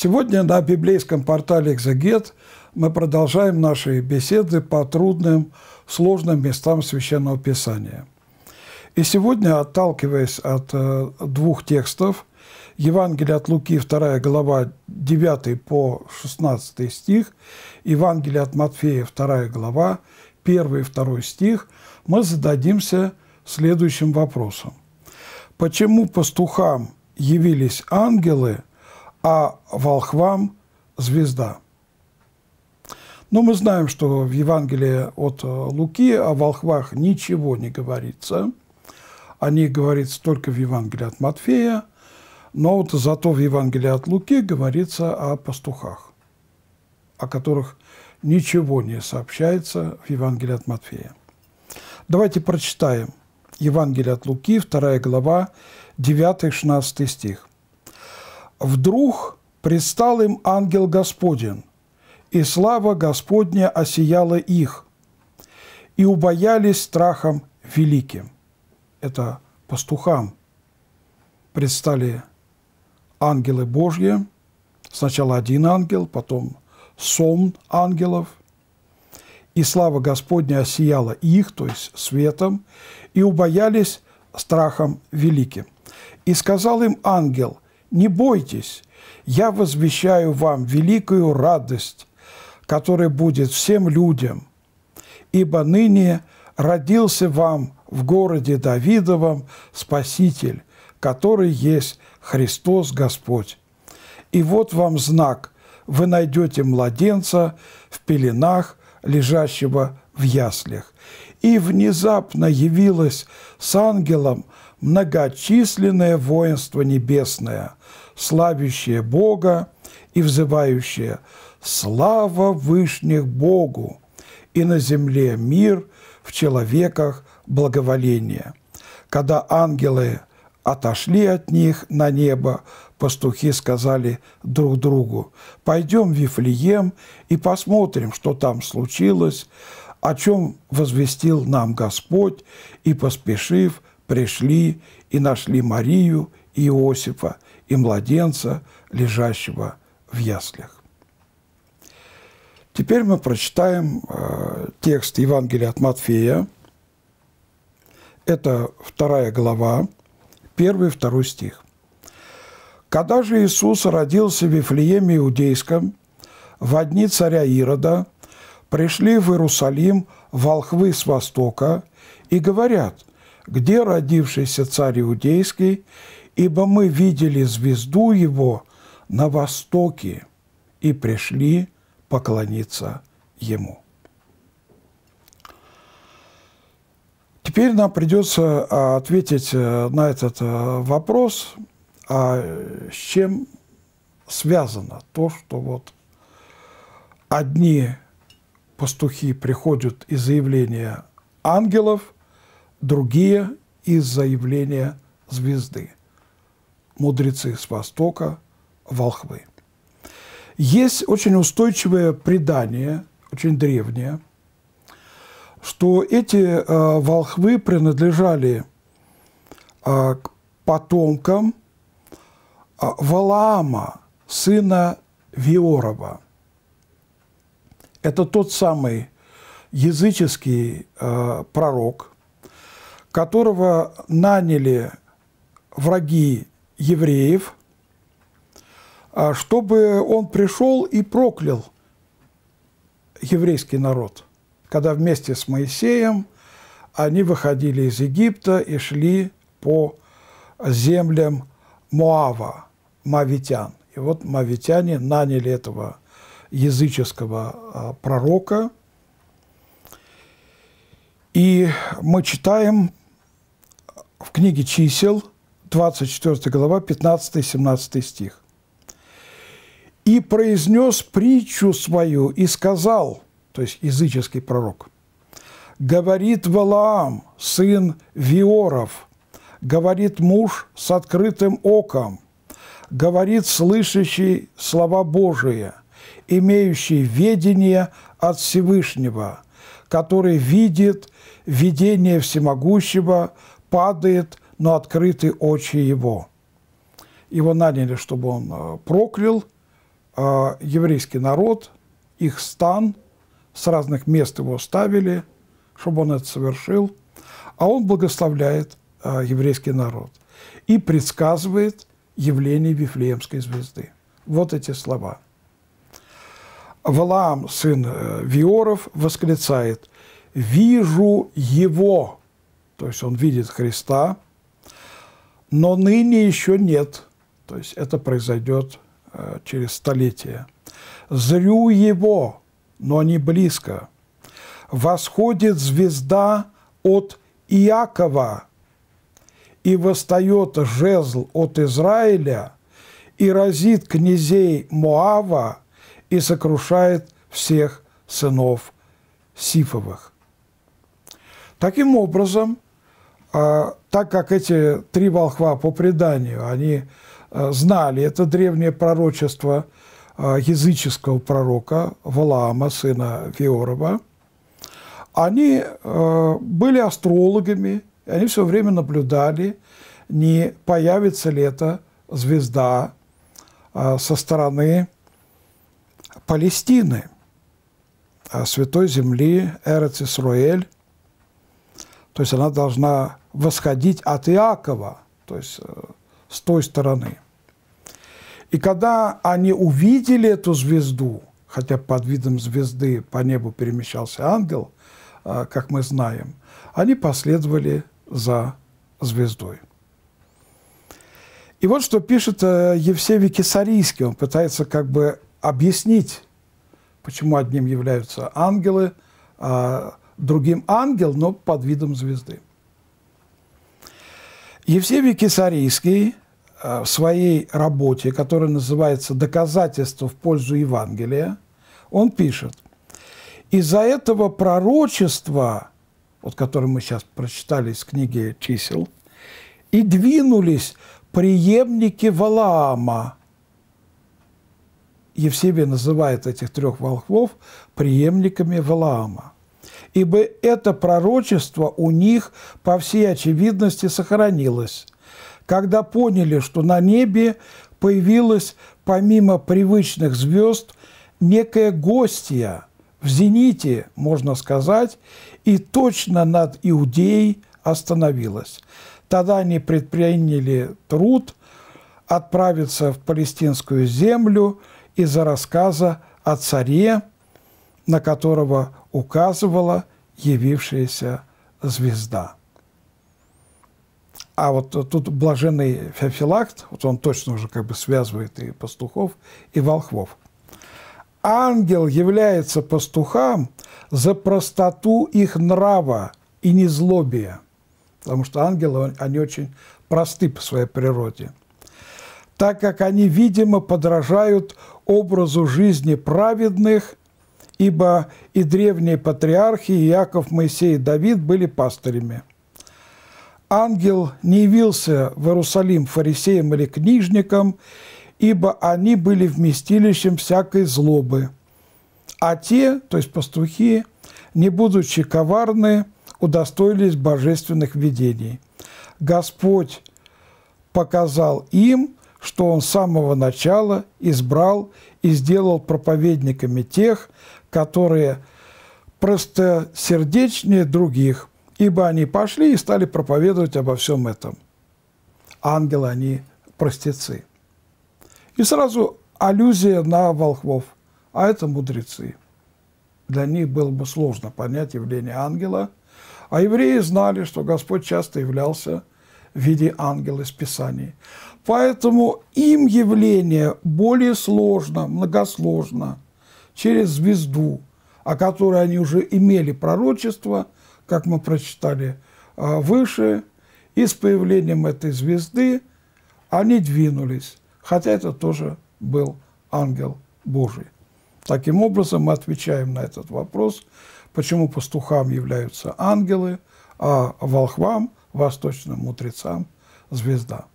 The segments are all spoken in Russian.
Сегодня на библейском портале «Экзегет» мы продолжаем наши беседы по трудным, сложным местам Священного Писания. И сегодня, отталкиваясь от э, двух текстов, Евангелие от Луки, 2 глава, 9 по 16 стих, Евангелие от Матфея, 2 глава, 1 и 2 стих, мы зададимся следующим вопросом. Почему пастухам явились ангелы – а волхвам звезда. Но мы знаем, что в Евангелии от э, Луки о волхвах ничего не говорится. О них говорится только в Евангелии от Матфея, но вот зато в Евангелии от Луки говорится о пастухах, о которых ничего не сообщается в Евангелии от Матфея. Давайте прочитаем Евангелие от Луки, 2 глава, 9-16 стих. Вдруг предстал им ангел Господен, и слава Господня осияла их, и убоялись страхом великим. Это пастухам предстали ангелы Божьи, сначала один ангел, потом сон ангелов, и слава Господня осияла их, то есть светом, и убоялись страхом великим. И сказал им ангел – не бойтесь, я возвещаю вам великую радость, которая будет всем людям, ибо ныне родился вам в городе Давидовом Спаситель, который есть Христос Господь. И вот вам знак – вы найдете младенца в пеленах, лежащего в яслях. И внезапно явилась с ангелом – многочисленное воинство небесное, славящее Бога и взывающее «Слава Вышних Богу!» и на земле мир, в человеках благоволение. Когда ангелы отошли от них на небо, пастухи сказали друг другу, «Пойдем в Вифлеем и посмотрим, что там случилось, о чем возвестил нам Господь, и, поспешив, пришли и нашли Марию и Иосифа и младенца, лежащего в яслях. Теперь мы прочитаем э, текст Евангелия от Матфея. Это вторая глава, первый и второй стих. «Когда же Иисус родился в Вифлееме Иудейском, в одни царя Ирода пришли в Иерусалим волхвы с востока и говорят – где родившийся царь Иудейский, ибо мы видели звезду его на востоке и пришли поклониться ему». Теперь нам придется а, ответить э, на этот э, вопрос, а с чем связано то, что вот одни пастухи приходят из заявления ангелов, другие из заявления звезды. Мудрецы с Востока, волхвы. Есть очень устойчивое предание, очень древнее, что эти э, волхвы принадлежали э, к потомкам э, Валаама, сына Виорова. Это тот самый языческий э, пророк, которого наняли враги евреев, а, чтобы он пришел и проклял еврейский народ, когда вместе с Моисеем они выходили из Египта и шли по землям Моава, мавитян. И вот мавитяне наняли этого языческого а, пророка. И мы читаем в книге чисел, 24 глава, 15-17 стих. «И произнес притчу свою и сказал, то есть языческий пророк, говорит Валаам, сын Виоров, говорит муж с открытым оком, говорит слышащий слова Божии, имеющий ведение от Всевышнего, который видит видение всемогущего, падает но открытые очи его. Его наняли, чтобы он э, проклял э, еврейский народ, их стан, с разных мест его ставили, чтобы он это совершил. А он благословляет э, еврейский народ и предсказывает явление Вифлеемской звезды. Вот эти слова. Валаам, сын Виоров, восклицает, «Вижу его, то есть он видит Христа, но ныне еще нет, то есть это произойдет э, через столетие. «Зрю его, но не близко. Восходит звезда от Иакова, и восстает жезл от Израиля, и разит князей Моава, и сокрушает всех сынов Сифовых». Таким образом, а, так как эти три волхва по преданию, они э, знали это древнее пророчество э, языческого пророка Валаама, сына Феорова, они э, были астрологами, и они все время наблюдали, не появится ли эта звезда со стороны Палестины, Святой Земли, Эрец Исруэль, то есть она должна восходить от Иакова, то есть э, с той стороны. И когда они увидели эту звезду, хотя под видом звезды по небу перемещался ангел, э, как мы знаем, они последовали за звездой. И вот что пишет э, Евсевий Кесарийский. Он пытается как бы объяснить, почему одним являются ангелы, а другим ангел, но под видом звезды. Евсевий Кесарийский э, в своей работе, которая называется «Доказательство в пользу Евангелия», он пишет, «Из-за этого пророчества, вот которое мы сейчас прочитали из книги «Чисел», и двинулись преемники Валаама». Евсевий называет этих трех волхвов преемниками Валаама ибо это пророчество у них, по всей очевидности, сохранилось. Когда поняли, что на небе появилось помимо привычных звезд, некое гостья в зените, можно сказать, и точно над Иудеей остановилось, Тогда они предприняли труд отправиться в палестинскую землю из-за рассказа о царе, на которого указывала явившаяся звезда. А вот тут блаженный Феофилакт, вот он точно уже как бы связывает и пастухов, и волхвов. Ангел является пастухам за простоту их нрава и незлобия, потому что ангелы, они очень просты по своей природе, так как они, видимо, подражают образу жизни праведных ибо и древние патриархи Иаков, Моисей и Давид были пастырями. Ангел не явился в Иерусалим фарисеям или книжникам, ибо они были вместилищем всякой злобы. А те, то есть пастухи, не будучи коварны, удостоились божественных видений. Господь показал им, что он с самого начала избрал и сделал проповедниками тех, которые простосердечнее других, ибо они пошли и стали проповедовать обо всем этом. Ангелы, они простецы. И сразу аллюзия на волхвов, а это мудрецы. Для них было бы сложно понять явление ангела, а евреи знали, что Господь часто являлся – в виде ангела из Писания, Поэтому им явление более сложно, многосложно, через звезду, о которой они уже имели пророчество, как мы прочитали а, выше, и с появлением этой звезды они двинулись, хотя это тоже был ангел Божий. Таким образом, мы отвечаем на этот вопрос, почему пастухам являются ангелы, а волхвам восточным мудрецам звезда.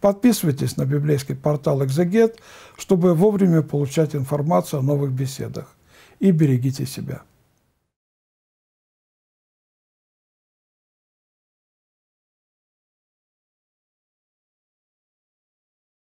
Подписывайтесь на библейский портал «Экзегет», чтобы вовремя получать информацию о новых беседах. И берегите себя.